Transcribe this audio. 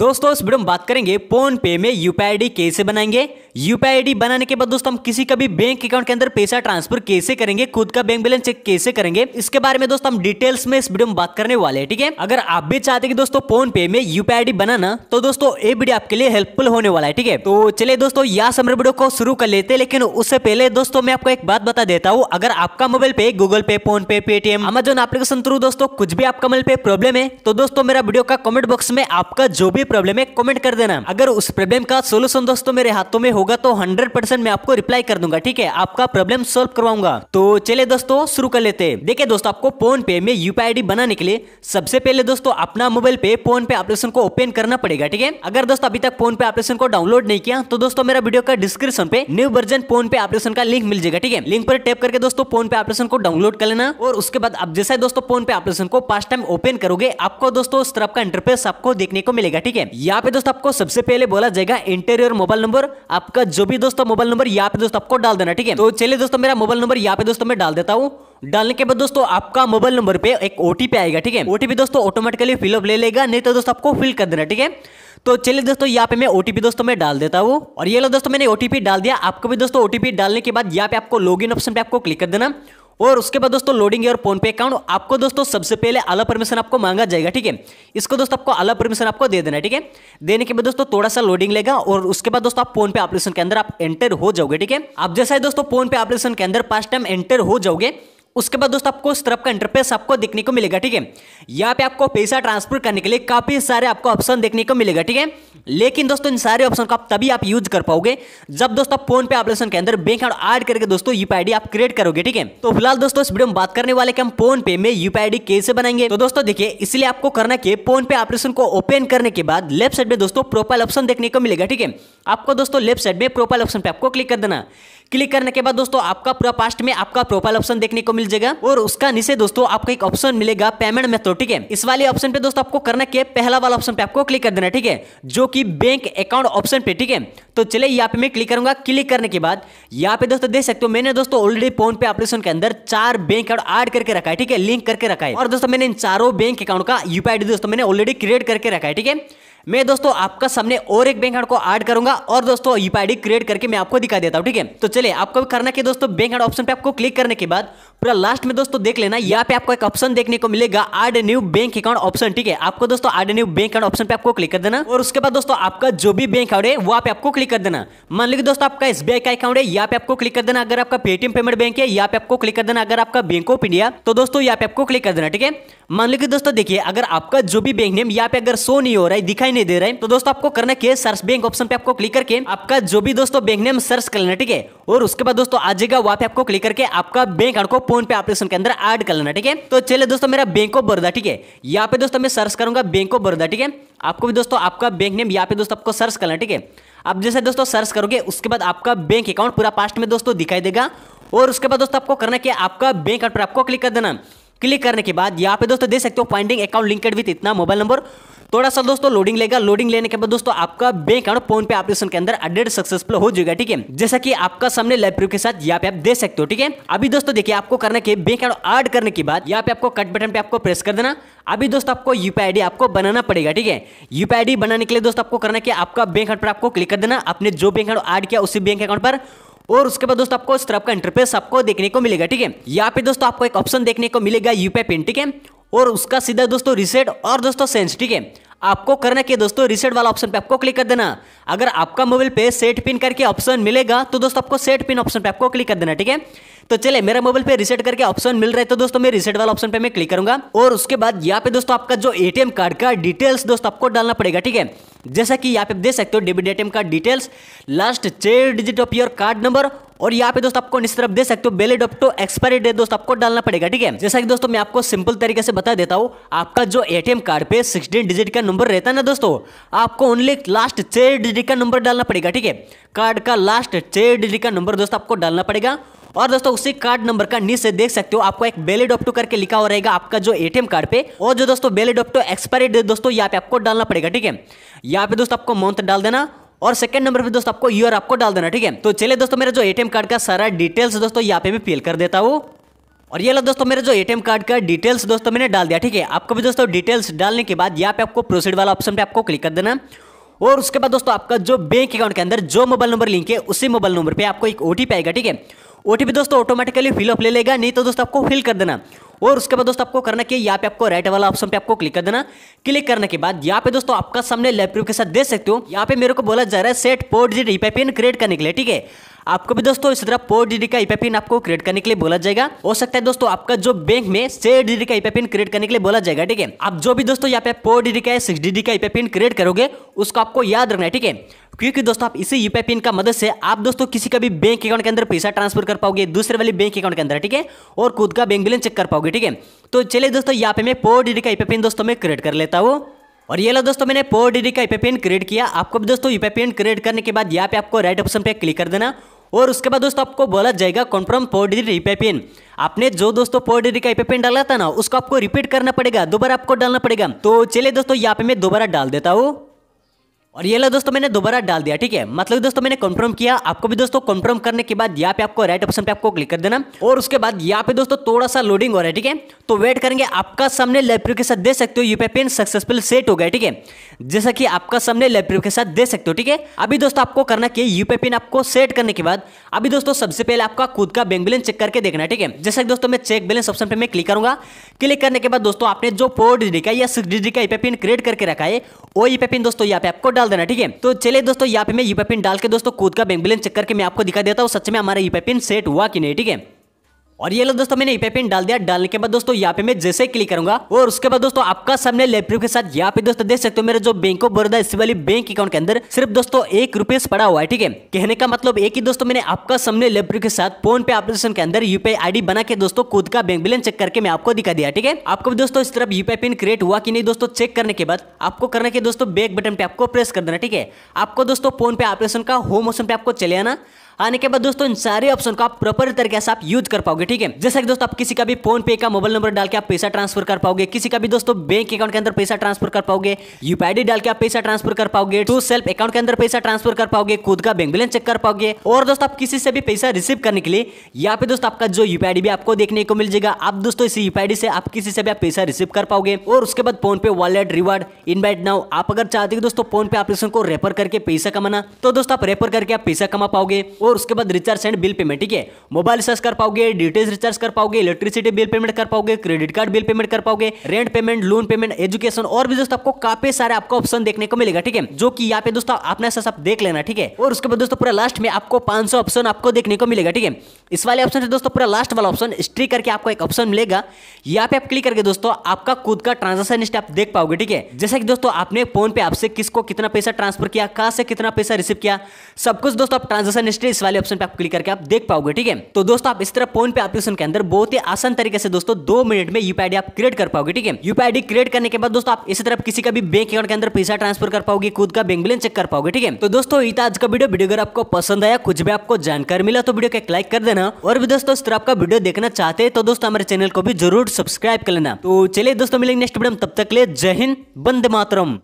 दोस्तों इस वीडियो में बात करेंगे फोन पे में यूपीआईडी कैसे बनाएंगे यूपीआई आईडी बनाने के बाद दोस्तों हम किसी का भी बैंक अकाउंट के अंदर पैसा ट्रांसफर कैसे करेंगे खुद का बैंक बैलेंस चेक कैसे करेंगे इसके बारे में दोस्तों हम डिटेल्स में इस वीडियो में बात करने वाले हैं ठीक है अगर आप भी चाहते हैं दोस्तों फोन पे में यूपीआई आईडी बनाना तो दोस्तों ये वीडियो आपके लिए हेल्पफुल होने वाला है ठीक है तो चलिए दोस्तों या समय वीडियो को शुरू कर लेते हैं लेकिन उससे पहले दोस्तों मैं आपको एक बात बता देता हूँ अगर आपका मोबाइल पे गूगल पे फोन पे पेटीएम अमेजोन एप्लीकेशन थ्रू दोस्तों कुछ भी आपका मोबाइल पे प्रॉब्लम है तो दोस्तों मेरा वीडियो का कॉमेंट बॉक्स में आपका जो भी प्रॉब्लम है कॉमेंट कर देना अगर उस प्रॉब्लम का सोल्यूशन दोस्तों मेरे हाथों में हो होगा तो हंड्रेड परसेंट मैं आपको रिप्लाई कर दूंगा ठीक है आपका प्रॉब्लम सोल्व करवाऊंगा तो चले दोस्तों शुरू कर लेते हैं देखिए दोस्तों आपको फोन पे में यूपीआई आईडी बनाने के लिए सबसे पहले दोस्तों अपना मोबाइल पे फोन पे ऑपरेशन को ओपन करना पड़ेगा ठीक है अगर दोस्तों अभी तक फोन पे ऑपरेशन को डाउनलोड नहीं किया तो दोस्तों मेरा वीडियो का डिस्क्रिप्शन पे new version PhonePe operation का लिंक मिल जाएगा ठीक है लिंक पर टैप करके दोस्तों फोन पे ऑपरेशन को डाउनलोड कर लेना और उसके बाद आप जैसा दोस्तों फोन पे ऑपरेशन को पास टाइम ओपन करोगे आपको दोस्तों उस तरफ का इंटरफेस आपको देखने को मिलेगा ठीक है यहाँ पे दोस्तों आपको सबसे पहले बोला जाएगा इंटेरियर मोबाइल नंबर आप आपका जो भी दोस्तों मोबाइल नंबर यहाँ पे दोस्तों आपको डाल देना ठीक है तो चलिए दोस्तों मेरा मोबाइल नंबर यहाँ पे दोस्तों मैं डाल देता हूँ डालने के बाद दोस्तों आपका मोबाइल नंबर पे एक ओटीपी आएगा ठीक है ओटीपी दोस्तों ऑटोमेटिकली फिलअप ले लेगा नहीं तो दोस्तों आपको फिल कर देना ठीक है तो चलिए दोस्तों यहाँ पे मैं ओटीपी दोस्तों मैं डाल देता हूँ और ये लो दोस्तों मैंने ओटीपी डाल दिया आपको भी दोस्तों ओटीपी डालने के बाद यहाँ पे आपको लॉगिन ऑप्शन पे आपको क्लिक कर देना और उसके बाद दोस्तों लोडिंग और फोन पे अकाउंट आपको दोस्तों सबसे पहले अलग परमिशन आपको मांगा जाएगा ठीक है इसको दोस्तों आपको अलग परमिशन आपको दे देना ठीक है देने के बाद दोस्तों थोड़ा सा लोडिंग लेगा और उसके बाद दोस्तों आप फोन पे ऑपरेशन के अंदर आप एंटर हो जाओगे ठीक है आप जैसा है दोस्तों फोन पे ऑपरेशन के अंदर पास टाइम एंटर हो जाओगे उसके बाद दोस्तों आपको उस तरफ का इंटरफेस आपको देखने को मिलेगा ठीक है यहाँ पे आपको पैसा ट्रांसफर करने के लिए काफ़ी सारे आपको ऑप्शन देखने को मिलेगा ठीक है लेकिन दोस्तों इन सारे ऑप्शन को आप तभी आप यूज कर पाओगे जब दोस्तों आप फोन पे ऑपरेशन के अंदर बैंक अकाउंट ऐड करके दोस्तों यूपीआईडी आप क्रिएट करोगे ठीक है तो फिलहाल दोस्तों इस वीडियो में बात करने वाले की हम फोन पे में यूपीआईडी कैसे बनाएंगे तो दोस्तों देखिए इसलिए आपको करना कि फोन पे ऑपरेशन को ओपन करने के बाद लेफ्ट साइड में दोस्तों प्रोफाइल ऑप्शन देखने को मिलेगा ठीक है आपको दोस्तों लेफ्ट साइड में प्रोफाइल ऑप्शन पे आपको क्लिक कर देना क्लिक करने के बाद दोस्तों आपका पूरा पास्ट में आपका प्रोफाइल ऑप्शन देखने को मिल जाएगा और उसका नीचे दोस्तों आपको एक ऑप्शन मिलेगा पेमेंट मेथड ठीक है इस वाले ऑप्शन पे दोस्तों आपको करना है पहला वाला ऑप्शन पे आपको क्लिक कर देना ठीक है जो कि बैंक अकाउंट ऑप्शन पे ठीक है तो चले यहाँ पे मैं क्लिक करूंगा क्लिक करने के बाद यहाँ पे दोस्तों देख सकते हो मैंने दोस्तों ऑलरेडी फोन पे ऑपरेशन के अंदर चार बैंक अकाउंट ऐड करके रखा है ठीक है लिंक करके रखा है और दोस्तों मैंने इन चारों बैंक अकाउंट का यूपीआई दोस्तों मैंने ऑलरेडी क्रिएट करके रखा है ठीक है मैं दोस्तों आपका सामने और एक बैंक को ऐड करूंगा और दोस्तों यूपीआईडी क्रिएट करके मैं आपको दिखा देता हूँ ठीक है तो चलिए आपको करना कि दोस्तों बैंक कार्ड ऑप्शन पे आपको क्लिक करने के बाद पूरा लास्ट में दोस्तों देख लेना यहाँ पे आपको एक ऑप्शन देखने को मिलेगा add new bank account option ठीक है आपको दोस्तों add new bank account option पे आपको क्लिक कर देना और उसके बाद दोस्तों आपका जो भी बैंक अकाउंट है वो पे आपको क्लिक कर देना मान लीजिए दोस्तों आपका आई का अकाउंट है यहाँ पे आपको क्लिक कर देना अगर आपका पेटीएम पेमेंट बैंक है यहाँ पे आपको क्लिक कर देना अगर आपका बैंक ऑफ इंडिया तो दोस्तों यहाँ पे आपको क्लिक कर देना ठीक है मान लो कि दोस्तों देखिए अगर आपका जो भी बैंक नेम यहाँ पे अगर शो नहीं हो रहा है दिखाई नहीं दे रहा है तो दोस्तों आपको करना क्या सर्च बैंक ऑप्शन पे आपको क्लिक करके आपका जो भी दोस्तों बैंक नेम सर्च कर लेना ठीक है और उसके बाद दोस्तों आ जाएगा वहाँ पे आपको क्लिक करके आपका बैंक अकाउंट को फोन पे एप्लीकेशन के अंदर एड कर लेना ठीक है तो चले दोस्तों मेरा बैंक ऑफ बड़ौदा ठीक है यहाँ पे दोस्तों मैं सर्च करूंगा बैंक ऑफ बड़ौदा ठीक है आपको भी दोस्तों आपका बैंक नेम यहाँ पे दोस्तों आपको सर्च करना ठीक है आप जैसे दोस्तों सर्च करोगे उसके बाद आपका बैंक अकाउंट पूरा पास्ट में दोस्तों दिखाई देगा और उसके बाद दोस्तों आपको करना क्या आपका बैंक अकाउंट पर आपको क्लिक कर देना क्लिक करने के बाद यहाँ पे दोस्तों देख सकते हो फाइंडिंग अकाउंट लिंकेड विथ इतना मोबाइल नंबर थोड़ा सा दोस्तों लोडिंग लेगा लोडिंग लेने के बाद दोस्तों आपका bank account PhonePe application के अंदर अपडेट सक्सेसफुल हो जाएगा ठीक है जैसा कि आपका सामने लाइव प्रूफ के साथ यहाँ पे आप दे सकते हो ठीक है अभी दोस्तों देखिए आपको करने के बैंक अकाउंट ऐड करने के बाद यहाँ पे आपको कट बटन पे आपको प्रेस कर देना अभी दोस्तों आपको यूपीआईडी आपको बनाना पड़ेगा ठीक है यूपीआईडी बनाने के लिए दोस्तों आपको करना कि आपका बैंक अकाउंट पर आपको क्लिक कर देना आपने जो बैंक अकाउंट ऐड किया उसी बैंक अकाउंट पर और उसके बाद दोस्तों आपको इस तरफ का इंटरफेस आपको देखने को मिलेगा ठीक है यहाँ पे दोस्तों आपको एक ऑप्शन देखने को मिलेगा यूपीआई पिन ठीक है और उसका सीधा दोस्तों रिसेट और दोस्तों सेंस ठीक है आपको करना क्या दोस्तों रिसेट वाला ऑप्शन पे आपको क्लिक कर देना अगर आपका मोबाइल पे सेट पिन करके ऑप्शन मिलेगा तो दोस्तों आपको सेट पिन ऑप्शन पे आपको क्लिक कर देना ठीक है तो चले मेरा मोबाइल पे रिसेट करके ऑप्शन मिल रहा है तो दोस्तों मैं रिसेट वाला ऑप्शन पे मैं क्लिक करूंगा और उसके बाद यहाँ पे दोस्तों आपका जो एटीएम कार्ड का डिटेल्स दोस्तों आपको डालना पड़ेगा ठीक है जैसा कि यहाँ पे देख सकते हो डेबिट एटीएम का details last chair digit of your card number और यहाँ पे दोस्तों आपको इस तरफ दे सकते हो बेले डॉप्टो एक्सपायरी डेट दोस्तों आपको डालना पड़ेगा ठीक है जैसा कि दोस्तों मैं आपको सिंपल तरीके से बता देता हूँ आपका जो एटीएम कार्ड पे सिक्सटीन डिजिट का नंबर रहता है ना दोस्तों आपको ओनली लास्ट छः डिजिट का नंबर डालना पड़ेगा ठीक है कार्ड का लास्ट छः डिजिट का नंबर दोस्तों आपको डालना पड़ेगा और दोस्तों उसी कार्ड नंबर का नीचे देख सकते हो आपको एक बेले डॉप्टो करके लिखा हो रहेगा आपका जो एटीएम कार्ड पे और जो दोस्तों बेले डॉप्टो एक्सपायरी डेट दोस्तों यहाँ पे आपको डालना पड़ेगा ठीक है यहाँ पे दोस्तों आपको मंथ डाल देना और सेकंड नंबर पे दोस्तों आपको ईयर आपको डाल देना ठीक है तो चले दोस्तों मेरा जो एटीएम कार्ड का सारा डिटेल्स दोस्तों यहाँ पे भी फिल कर देता हूँ और ये लो दोस्तों मेरे जो एटीएम कार्ड का डिटेल्स दोस्तों मैंने डाल दिया ठीक है आपको भी दोस्तों डिटेल्स डालने के बाद यहाँ पे आपको प्रोसीड वाला ऑप्शन पे आपको क्लिक कर देना और उसके बाद दोस्तों आपका जो बैंक अकाउंट के अंदर जो मोबाइल नंबर लिंक है उसी मोबाइल नंबर पे आपको एक ओटीपी आएगा ठीक है ओ दोस्तों ऑटोमेटिकली फिलअप ले लेगा नहीं तो दोस्तों आपको फिल कर देना और उसके बाद दोस्तों आपको करना कि यहाँ पे आपको राइट वाला ऑप्शन पे आपको क्लिक कर देना क्लिक करने के बाद यहाँ पे दोस्तों आपका सामने लैपटॉप के साथ देख सकते हो यहाँ पे मेरे को बोला जा रहा है set four digit e pin create करने के लिए ठीक है आपको भी दोस्तों इस तरह पोर्ट डिजिट का ई पिन आपको क्रिएट करने के लिए बोला जाएगा हो सकता है दोस्तों आपका जो बैंक में सेट डिजिट का ई पिन क्रिएट करने के लिए बोला जाएगा ठीक है आप जो भी दोस्तों यहाँ पे पोर्ट डिजिट का सिक्स डिजिट का ई पिन क्रिएट करोगे उसको आपको याद रखना है ठीक है क्योंकि दोस्तों आप इसी यूपीआई पिन का मदद से आप दोस्तों किसी का भी बैंक अकाउंट के अंदर पैसा ट्रांसफर कर पाओगे दूसरे वाले बैंक अकाउंट के अंदर ठीक है और खुद का बैंक बैलेंस चेक कर पाओगे ठीक है तो चलिए दोस्तों यहाँ पे मैं पोर डिजिट का यूपीआई पिन दोस्तों में क्रिएट कर लेता हूँ और ये लो दोस्तों मैंने पोर डिजिट का यूपीआई पिन क्रिएट किया आपको भी दोस्तों यूपीआई पिन क्रिएट करने के बाद यहाँ पे आपको राइट ऑप्शन पे क्लिक कर देना और उसके बाद दोस्तों आपको बोला जाएगा confirm four digit UPI pin आपने जो दोस्तों फोर डिजिट का यूपीआई पिन डाला था ना उसको आपको रिपीट करना पड़ेगा दोबारा आपको डालना पड़ेगा तो चलिए दोस्तों यहाँ पे मैं दोबारा डाल देता हूँ और ये लो दोस्तों मैंने दोबारा डाल दिया ठीक है मतलब दोस्तों मैंने कंफर्म किया आपको भी दोस्तों कंफर्म करने के बाद यहाँ पे आपको राइट ऑप्शन पे आपको क्लिक कर देना और उसके बाद यहाँ पे दोस्तों थोड़ा सा लोडिंग हो रहा है ठीक है तो वेट करेंगे आपका सामने लाइब्रेरी के साथ दे सकते हो यूपीआई पिन सक्सेसफुल सेट हो गया ठीक है जैसा कि आपका सामने लाइब्रेरी के साथ दे सकते हो ठीक है अभी दोस्तों आपको करना की यूपीआई पिन आपको सेट करने के बाद अभी दोस्तों सबसे पहले आपका खुद का बैंक बैलेंस चेक करके देखना ठीक है जैसा कि दोस्तों मैं चेक बैलेंस ऑप्शन पर मैं क्लिक करूंगा क्लिक करने के बाद दोस्तों आपने जो फोर डिजिट का या सिक्स डिजिट का यूपीआई पिन क्रिएट करके रखा है वो यूपीआई पिन दोस्तों यहाँ पे आपको डाल देना ठीक है तो चले दोस्तों यहाँ पे मैं यूपीपिन डाल के दोस्तों खुद का बैंक बिलेंस चेक करके मैं आपको दिखा देता हूँ सच में हमारा यूपीपिन सेट हुआ कि नहीं ठीक है और ये लो दोस्तों मैंने पे e पिन डाल दिया डालने के बाद दोस्तों यहाँ पे मैं जैसे क्लिक करूंगा और उसके बाद दोस्तों आपका सामने लैपटॉप के साथ यहाँ पे दोस्तों देख सकते हो मेरे जो बैंक ऑफ बड़ौदा इस वाली बैंक अकाउंट के अंदर सिर्फ दोस्तों एक रुपीज पड़ा हुआ है ठीक है कहने का मतलब एक ही दोस्तों मैंने आपका सामने लैपटॉप के साथ फोन पे एप्लीकेशन के अंदर यूपीआई आईडी बना के दोस्तों खुद का बैंक बैलेंस चेक करके मैं आपको दिखा दिया ठीक है आपको दोस्तों इस तरफ यूपीआई पिन क्रिएट हुआ कि नहीं दोस्तों चेक करने के बाद आपको करना के दोस्तों बैक बटन पे आपको प्रेस कर देना ठीक है आपको दोस्तों फोन पे एप्लीकेशन का होम ऑप्शन पे आपको चले आना आने के बाद दोस्तों इन सारे ऑप्शन को आप प्रॉपर तरीके से आप यूज कर पाओगे ठीक है जैसे कि दोस्तों आप किसी का भी फोन पे का मोबाइल नंबर डाल के आप पैसा ट्रांसफर कर पाओगे किसी का भी दोस्तों बैंक अकाउंट के अंदर पैसा ट्रांसफर कर पाओगे यूपीआईडी डाल के आप पैसा ट्रांसफर कर पाओगे टू सेल्फ अकाउंट के अंदर पैसा ट्रांसफर कर पाओगे खुद का बैंक बैलेंस चेक कर पाओगे और दोस्तों आप किसी से भी पैसा रिसीव करने के लिए या फिर दोस्तों आपका जो यूपीआईडी भी आपको देखने को मिल जाएगा आप दोस्तों इसी यूपीआईडी से आप किसी से भी आप पैसा रिसीव कर पाओगे और उसके बाद फोन पे वॉलेट रिवार्ड इनवाइट नाउ आप अगर चाहते हो दोस्तों फोन पे एप्लीकेशन को रेफर करके पैसा कमाना तो दोस्तों आप रेफर करके आप पैसा कमा पाओगे और और उसके बाद रिचार्ज एंड बिल पेमेंट ठीक है मोबाइल रिचार्ज कर पाओगे डिटेल्स रिचार्ज कर पाओगे इलेक्ट्रिसिटी बिल पेमेंट कर पाओगे क्रेडिट कार्ड बिल पेमेंट कर पाओगे rent payment loan payment education और भी दोस्तों आपको काफी सारे आपको ऑप्शन देखने को मिलेगा ठीक है जो की यहाँ पे दोस्तों अपने सब देख लेना ठीक है और उसके बाद दोस्तों पूरा लास्ट में आपको पांच ऑप्शन आपको देखने को मिलेगा ठीक है इस वाले ऑप्शन से दोस्तों पूरा लास्ट वाला ऑप्शन स्ट्री करके आपको एक ऑप्शन मिलेगा यहाँ पे आप क्लिक करके दोस्तों आपका खुद का ट्रांजेक्शन लिस्ट आप देख पाओगे ठीक है जैसे कि दोस्तों आपने फोन पे आपसे किसको कितना पैसा ट्रांसफर किया कहा से कितना पैसा रिसीव किया सब कुछ दोस्तों आप ट्रांजेक्शन हिस्ट्री इस वाले ऑप्शन पे आप क्लिक करके आप देख पाओगे ठीक है तो दोस्तों आप इस तरह फोन पे एप्लीकेशन के अंदर बहुत ही आसान तरीके से दोस्तों दो मिनट में यूपीआईडी आप क्रिएट कर पाओगे ठीक है यूपीआईडी क्रिएट करने के बाद दोस्तों आप इसी तरफ किसी का भी बैंक अकाउंट के अंदर पैसा ट्रांसफर कर पाओगे खुद का बैंक बैलेंस चेक कर पाओगे ठीक है तो दोस्तों ये आज का वीडियो वीडियो अगर आपको पसंद आया कुछ भी आपको जानकारी मिला तो वीडियो को एक लाइक कर देना और भी दोस्तों इस तरह आपका वीडियो देखना चाहते हैं तो दोस्तों हमारे चैनल को भी जरूर सब्सक्राइब कर लेना तो चलिए दोस्तों मिलेंगे नेक्स्ट वीडियो तब तक ले जय हिंद बंद मातरम